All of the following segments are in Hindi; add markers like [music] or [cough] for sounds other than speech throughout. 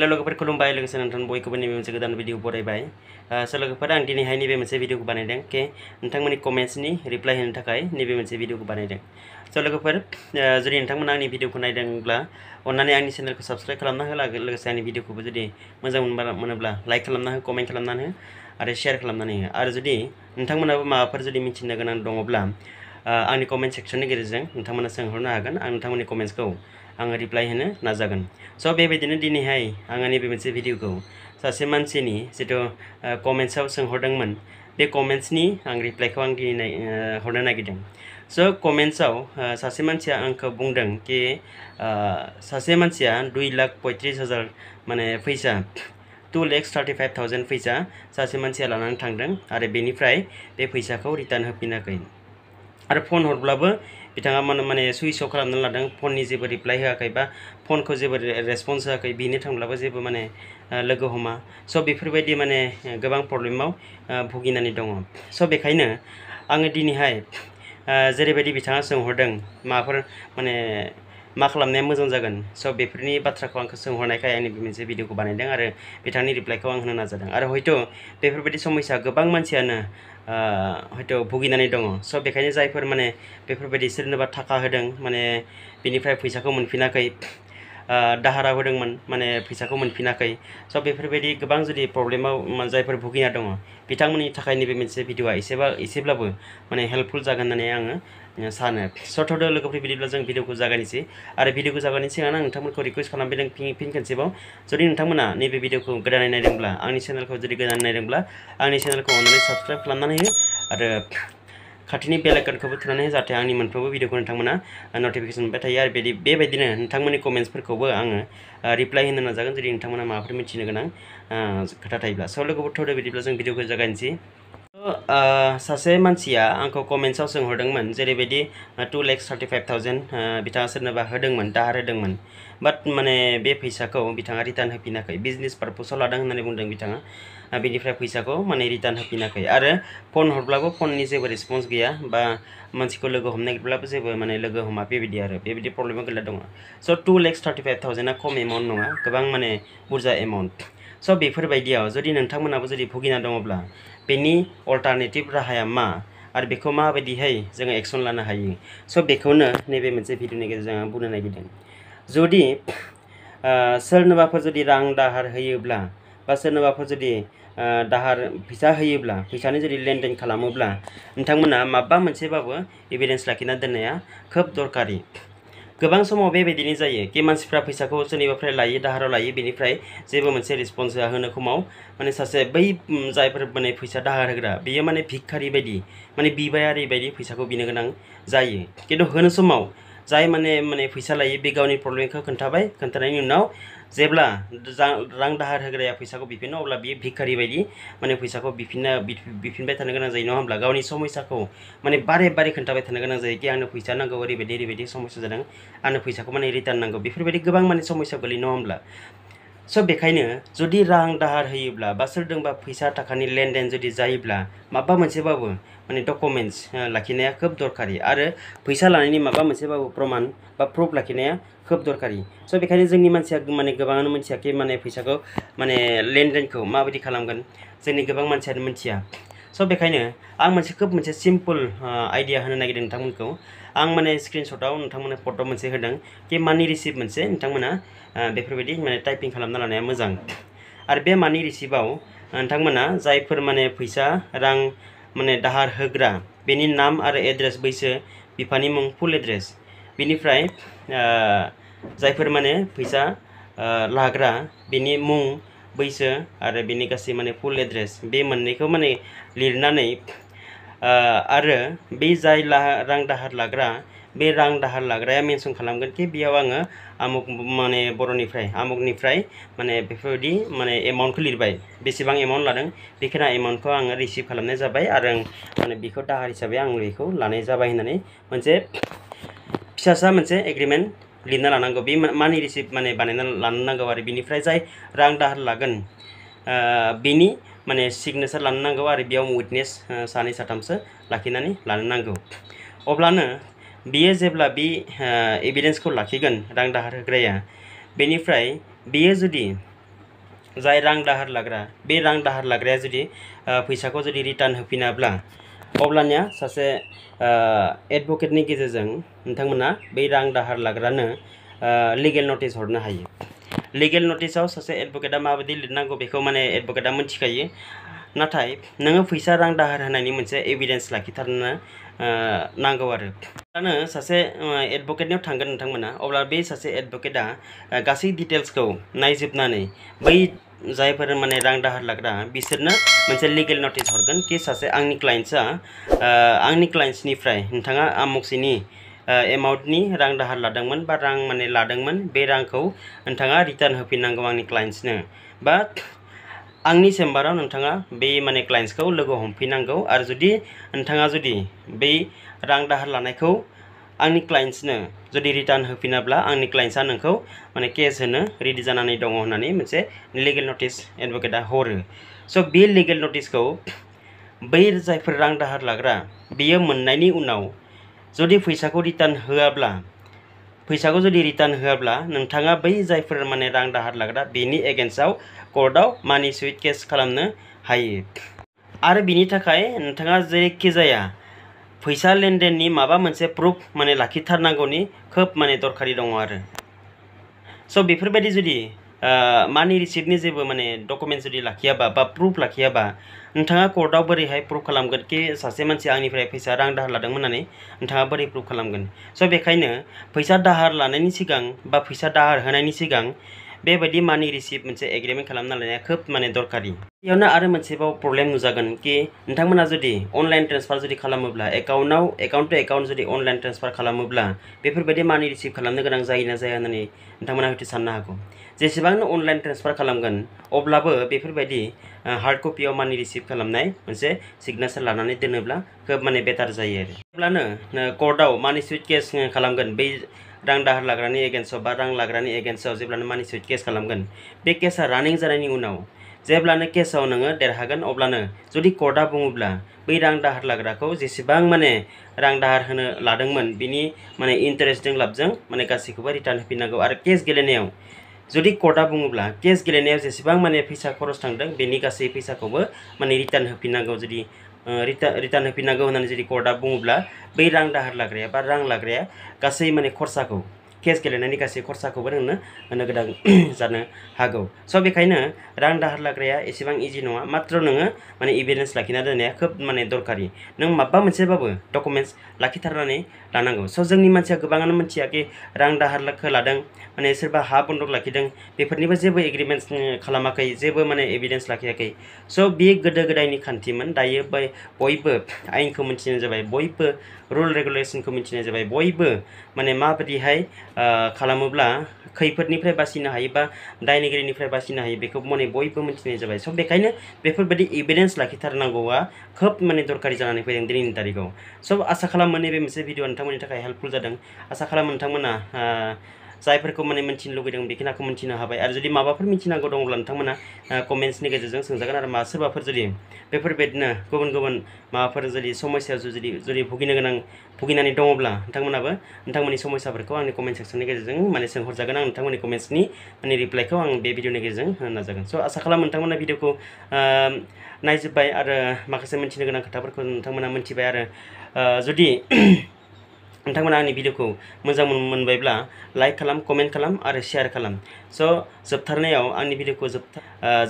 हेल' लोगोफोर खुलुमबाय लोगोसे नोंथां बयखौबो नैबे मोनसे गोदान भिडिअ बरायबाय स' लोगोफोर आं दिनैहाय नैबे मोनसे भिडिअखौ बानायदों के नोंथांमोननि कमेन्ट्सनि रिप्लाइ होनो थाखाय नैबे मोनसे भिडिअखौ बानायदों स' लोगोफोर जुदि नोंथांमोना आंनि भिडिअखौ नायदोंब्ला अन्नानै आंनि चेनेलखौ साबसक्राइब खालामना हो लोगोसे आंनि भिडिअखौबो जुदि मोजां लाइक कमेंट हो कमेन्ट खालामनानै हो आरो शेयार खालामनानै हो आरो जुदि नोंथांमोनाबो माबाफोर जुदि मिथिनो गोनां दङब्ला आंनि कमेन्ट सेक्सननि गेजेरजों आङो रिप्लाइ होनो नाजागोन स' बेबायदिनो दिनैहाय आङो नैबे मोनसे भिडिअखौ सासे मानसिनि जितु कमेन्ट्सआव सोंहरदोंमोन बे कमेन्ट्सनि आं रिप्लाइखौ आं दिनै हरनो नागिरदों स' कमेन्ट्सआव सासे मानसिया आंखौ बुंदों कि सासे मानसिया दुइ लाख पयत्रिस हाजार माने फैसा टु लेक्स थार्टिफाइभ थावजेन्ड फैसा सासे मानसिया लानानै थांदों आरो बेनिफ्राय बे फैसाखौ रिटार्न होफिनाखै आरो फन हरब्लाबो बिथाङा माने माने सुइस अफ खालामनानै लादों फननि जेबो रिप्लाइ होआखै बा फनखौ जेबो रेसपन्स होआखै बिनो थांब्लाबो जेबो माने लोगो हमा सो बेफोरबायदि माने गोबां प्रब्लेमाव भुगिनानै दङ स' बेखायनो आङो दिनैहाय जेरैबायदि बिथाङा सोंहरदों माबाफोर माने मा खालामनाया मोजां जागोन स' बेफोरनि बाथ्राखौ आंखौ सोंहरनायखाय आंनि मोनसे भिडिअखौ बानायदों आरो बिथांनि रिप्लाइखौ आं होनो नाजादों आरो हयथ' बेफोरबायदि समस्या गोबां मानसियानो হয়তো ভুগিনানে দ সো বেখাইনে জায়গা মানে বেপরবাদী সেরবা টাকা হদিন মানে বিনিফ্রাই পয়সাকে মনফিনাকই दाहारा होदोंमोन माने फैसाखौ मोनफिनाखै सो बेफोरबायदि गोबां जुदि प्रब्लेमाव जायफोर भुगिना दङ बिथांमोननि थाखाय नैबे मोनसे भिडिअआ एसेबा एसेब्लाबो माने हेल्पफुल जागोन होननानै आङो सानो स' थ'दो लोगोफोर बिदिब्ला जों भिडिअखौ जागायनोसै आरो भिडिअखौ जागायनायनि सिगां आं नोंथांमोनखौ रिकुवेस्ट खालामबोदों फिन फिन खनसेबाव जुदि नोंथांमोना नैबे भिडिअखौ गोदानै नायदोंब्ला आंनि चेनेलखौ जुदि गोदानै नायदोंब्ला आंनि चेनेलखौ अन्नानै साबस्क्राइब खालामनानै आरो खाथिनि बेल आइकनखौबो थुनानै जाहाथे आंनि मोनफ्रोमबो भिडिअखौ नोंथांमोना नटिफिकेसन मोनबाय थायो आरो बेदि बेबायदिनो नोंथांमोननि कमेन्ट्सफोरखौबो आङो रिप्लाइ होनो नाजागोन जुदि नोंथांमोना माबाफोर मिथिनो गोनां खोथा थायोब्ला स' लोगोफोर थौदो बिदिब्ला जों भिडिअखौ जागायनोसै सासे मानसिया आंखौ कमेन्ट्सआव सोंहरदोंमोन जेरैबायदि टु लेक्स थार्टिफाइभ थावजेन्ड बिथाङा सोरनोबा होदोंमोन दाहार होदोंमोन बाट माने बे फैसाखौ बिथाङा रिटार्न होफिनाखै बिजनेस पार्पसाव लादों होननानै बुंदों बिथाङा बेनिफ्राय फैसाखौ माने रिटार्न होफिनाखै आरो फन हरब्लाबो फननि जेबो रेसपन्स गैया बा मानसिखौ लोगो हमनो नागिरब्लाबो जेबो माने लोगो हमा बेबायदि आरो बेबायदि प्रब्लेमा गोलैना दङ स' टु लेक्स थार्टिफाइभ थावजेन्डआ खम एमाउन्ट नङा गोबां माने बुरजा एमाउन्ट सो बेफोरबायदियाव जुदि नोंथांमोनाबो जुदि भुगिना दङब्ला बेनि अल्टारनेटिभ राहाया मा आरो बेखौ माबायदिहाय जोङो एक्सन लानो हायो स' बेखौनो नैबे मोनसे भिडिअनि गेजेरजों आं बुंनो नागिरदों जुदि सोरनोबाफोर जुदि रां दाहार होयोब्ला बा सोरनोबाफोर जुदि दाहार फैसा होयोब्ला फैसानि जुदि लेनदेन खालामोब्ला नोंथांमोना माबा मोनसेबाबो एभिडेन्स लाखिना दोननाया खोब दरखारि गोबां समाव बेबायदिनो जायो कि मानसिफ्रा फैसाखौ सोरनिबाफ्राय लायो दाहाराव लायो बेनिफ्राय जेबो मोनसे रिसपन्स होआ होनो समाव माने सासे बै जायफोर माने फैसा दाहार होग्रा बियो माने भिक्षारि बायदि माने बिबायारि बायदि फैसाखौ बिनो गोनां जायो किन्तु होनो समाव जाय माने माने पैसा लायो बे गावनि प्रब्लेमखौ खोन्थाबाय खोन्थानायनि उनाव जेब्ला रां दाहार होग्राया फैसाखौ बिफिनो अब्ला बियो भिखारि बायदि माने फैसाखौ बिफिनना बिफिनबाय थानो गोनां जायो नङा होमब्ला गावनि समस्याखौ माने बारे बारे खोन्थाबाय थानो गोनां जायोदि आंनो फैसा नांगौ ओरैबायदि ओरैबायदि समस्या जादों आंनो फैसाखौ माने रिटार्न नांगौ बेफोरबायदि गोबां माने समस्या गोलैयो होमब्ला সো বেখাইন যদি রং দাহার হইবা বা সরদা পয়সা থাকানি লেনদেন যদি যাইবা মাবা মানেবাবো মানে ডকুমেন্টস লাখিনে খুব দরকারি আর পয়সা লাইনি মাবা মানেবাবো প্রমাণ বা প্রুফ লাখিনে খুব দরকারি সো বেখানে যিনি মানুষ মানে গবান মানুষকে মানে পয়সাকে মানে লেনদেন মাবাদি কালামগান যিনি গবান মানুষ মানুষ सो बेखायनो आं मोनसे खोब मोनसे सिम्पोल आइडिया uh, होनो नागिरदों नोंथांमोनखौ आं माने स्क्रिनशटआव नोंथांमोननो फट' मोनसे होदों कि मानि रिसिप्ट मोनसे नोंथांमोना uh, बेफोरबायदि माने टाइपिं खालामना लानाया मोजां बे मानि रिसिप्टआव uh, नोंथांमोना जायफोर माने फैसा रां माने दाहार होग्रा बेनि नाम आरो एड्रेस बैसो विफा मूंग फुल एड्रेस बेनिफ्राय जायफोर माने फैसा लाग्रा बेनि मुं बैस और बिनि गई मानी फुल एड्रेस बे मोननैखौ माने लिरनानै आरो बे जाय रां दाहार लाग्रा बे रां दाहार लाग्राया मेनसन खालामगोन कि बेयाव आङो आमुक माने बर'निफ्राय आमुकनिफ्राय माने बेफोरबायदि माने एमाउन्टखौ लिरबाय बेसेबां एमाउन्ट लादों बेखिना एमाउन्टखौ आङो रिसिभ खालामनाय जाबाय आरो आं माने बेखौ दाहार हिसाबै आं बेखौ लानाय जाबाय होननानै मोनसे फिसासा लिना लानांगौ बे मानि रिसिप्ट माने बानायना लानो नांगौ आरो बिनिफ्राय दाहार लागोन बेनि माने सिगनेचार लानो नांगौ आरो बेयाव उइटनेस सानै साथामसो लाखिनानै लानो नांगौ अब्लानो बियो जेब्ला बे एभिडेन्सखौ लाखिगोन रां दाहार होग्राया बेनिफ्राय बियो जुदि जाय रां दाहार लाग्रा बे रां दाहार लाग्राया जुदि फैसाखौ जुदि रिटार्न होफिनाब्ला अब्लानिया सासे एडभकेटनि गेजेरजों नोंथांमोना बै रां दाहार लाग्रानो लिगेल नटिस हरनो हायो लिगेल नटिसाव सासे एडभकेटआ माबायदि लिरनांगौ बेखौ माने एडभकेटआ मिथिखायो नाथाय नोङो फैसा रां दाहार होनायनि मोनसे एभिडेन्स लाखिथारनो नांगौ आरो दानो सासे एडभकेटनियाव थांगोन नोंथांमोना अब्ला बे सासे एडभकेटआ गासै डिटेल्सखौ नायजोबनानै बै जायफोर माने रां दाहार लाग्रा बिसोरनो मोनसे लिगेल नटिस हरगोन कि सासे आंनि क्लाइन्टसआ आंनि क्लाइन्टसनिफ्राय नोंथाङा आमुखसिनि एमाउन्टनि रां दाहार लादोंमोन बा रां माने लादोंमोन बे रांखौ नोंथाङा रिटार्न होफिननांगौ आंनि क्लाइन्टसनो बा आंनि चेम्बाराव नोंथाङा बे माने क्लाइन्टसखौ लोगो हमफैनांगौ आरो जुदि नोंथाङा जुदि बै रां दाहार लानायखौ आंनि क्लाइन्टसनो जुदि रिटार्न होफिनाब्ला आंनि क्लाइन्टसआ नोंखौ माने केस होनो रेडि जानानै दङ होननानै मोनसे लिगेल नटिस एडभकेटआ हरो स' बे लिगेल नटिसखौ बै जायफोर रां दाहार लाग्रा बेयो मोननायनि उनाव जुदि फैसाखौ रिटार्न होआब्ला पैसा को जुदि रिटार्न होआब्ला नोंथाङा बै जायफोर माने रां दाहार लाग्रा बेनि एगेन्स्टआव कर्टआव मानि सुइट केस खालामनो हायो आरो बिनि थाखाय नोंथाङा जेरैखि जाया फैसा लेनदेननि माबा मोनसे प्रुफ माने लाखिथारनांगौनि खोब माने दरखारि दङ आरो स' बेफोरबायदि जुदि मानी रिसिप्टनि ने जेब डकुमेन्ट जुदि लाखियाबा बा प्रुफ लाखियाबा नोंथाङा कर्टआव बोरैहाय प्रुफ खालामगोन कि सासे मानसिया आंनिफ्राय पैसा रंग दाहार लादोंमोन होननानै नोंथाङा बोरै प्रुफ खालामगोन स' बेखायनो फैसा दाहार लानायनि सिगां बा दाहार होनायनि सिगां बेबायदि मानी रिसीव मोनसे एग्रीमेंट खालामना लानाया खोब माने दरखारि बेयावनो आरो प्रब्लेम नुजागोन कि नोंथांमोना जुदि अनलाइन ट्रेन्सफार जुदि खालामोब्ला एकाउन्टआव एकाउन्ट टु एकाउन्ट जुदि अनलाइन ट्रेन्सफार खालामोब्ला बेफोरबायदि मानि खालामनो गोनां जायो ना जाया होननानै नोंथांमोना हयथ' साननो हागौ जेसेबांनो अनलाइन ट्रेन्सफार खालामगोन अब्लाबो बेफोरबायदि हार्ड कपियाव मानि रिसिभ खालामनाय मोनसे सिगनेचार लानानै दोनोब्ला खोब माने बेटार जायो आरो अब्लानो कर्टआव मानि सुइट केस खालामगोन बै रां दाहार लाग्रानि एगेन्स्टआव बा रां लाग्रानि एगेन्स्टआव जेब्लानो मानि सुइट केस खालामगोन बे केसआ रानिं जानायनि उनाव जेब्लानो केसआव नोङो देरहागोन अब्लानो जुदि कर्टआ बुङोब्ला बै रां दाहार लाग्राखौ जेसेबां माने रां दाहार होनो लादोंमोन बिनि माने इन्टारेस्टजों लाभजों माने गासैखौबो रिटार्न होफिननांगौ आरो केस गेलेनायाव जुदि कर्टआ बुङोब्ला केस गेलेनायाव जेसेबां माने फैसा खरस थांदों बेनि गासै फैसाखौबो माने रिटार्न होफिननांगौ जुदि रिटा रिटार्न होफिननांगौ होननानै जुदि कर्टआ बुङोब्ला बै रां दाहार लाग्राया बा रां लाग्राया गासै माने खरसाखौ केस गेलेनायनि गासै खरसाखौबो नोंनो होनो गोनां [clears throat] हागौ स' बेखायनो रां दाहार लाग्राया एसेबां इजि नङा मात्र' नोङो माने एभिडेन्स लाखिना दोननाया खोब माने दरखारि नों माबा मोनसेबाबो डकुमेन्ट्स लाखिथारनानै लानांगौ स' मिथिया कि रां दाहारखौ लादों माने सोरबा हा बंदक लाखिदों बेफोरनिबो जेबो एग्रिमेन्ट्स खालामाखै जेबो माने एभिडेन्स लाखियाखै स' बे गोदो गोदायनि खान्थिमोन दायो बयबो आयेनखौ मिथिनाय जाबाय बयबो रुल रेगुलेसनखौ मिथिनाय जाबाय बयबो माने माबायदिहाय खालामोब्ला खैफोदनिफ्राय बासिनो हायो बा दायनिगिरिनिफ्राय बासिनो हायो बेखौ माने बयबो मिन्थिनाय जाबाय स' बेखायनो बेफोरबायदि इभिडेन्स लाखिथारनांगौआ खोब माने दरखारि जानानै फैदों दिनैनि तारिखाव स' आसा खालामो नैबे मोनसे भिडिअ नोंथांमोननि थाखाय हेल्पफुल जादों आसा खालामो नोंथांमोना जायफोरखौ माने मिन्थिनो लुगैदों बेखिनिखौ मिन्थिनो हाबाय आरो जुदि माबाफोर मिन्थिनांगौ दङब्ला नोंथांमोना कमेन्ट्सनि गेजेरजों सोंजागोन आरो मा सोरबाफोर जुदि बेफोरबायदिनो गुबुन गुबुन माबाफोर जुदि समस्या जुदि जुदि भुगिनो गोनां भुगिनानै दङब्ला नोंथांमोनाबो नोंथांमोननि समस्याफोरखौ आंनि कमेन्ट सेक्सननि गेजेरजों माने सोंहरजागोन आं नोंथांमोननि कमेन्ट्सनि माने रिप्लाइखौ आं बे भिडिअनि गेजेरजों होनो नाजागोन स' आसा खालामो नोंथांमोना भिडिअखौ नायजोब्बाय आरो माखासे मिन्थिनो गोनां खोथाफोरखौ नोंथांमोना मिन्थिबाय आरो जुदि नोंथांमोना आंनि भिडिअखौ मोजां मोनबायब्ला लाइक खालाम कमेन्ट खालाम आरो शेयार खालाम स' जोबथारनायाव आंनि भिडिअखौ जोबथा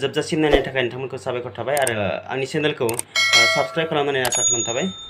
जोबजासिम नायनायनि थाखाय नोंथांमोनखौ साबायखर थाबाय आरो आंनि चेनेलखौ साबस्क्राइब खालामनानै आसा खालामथाबाय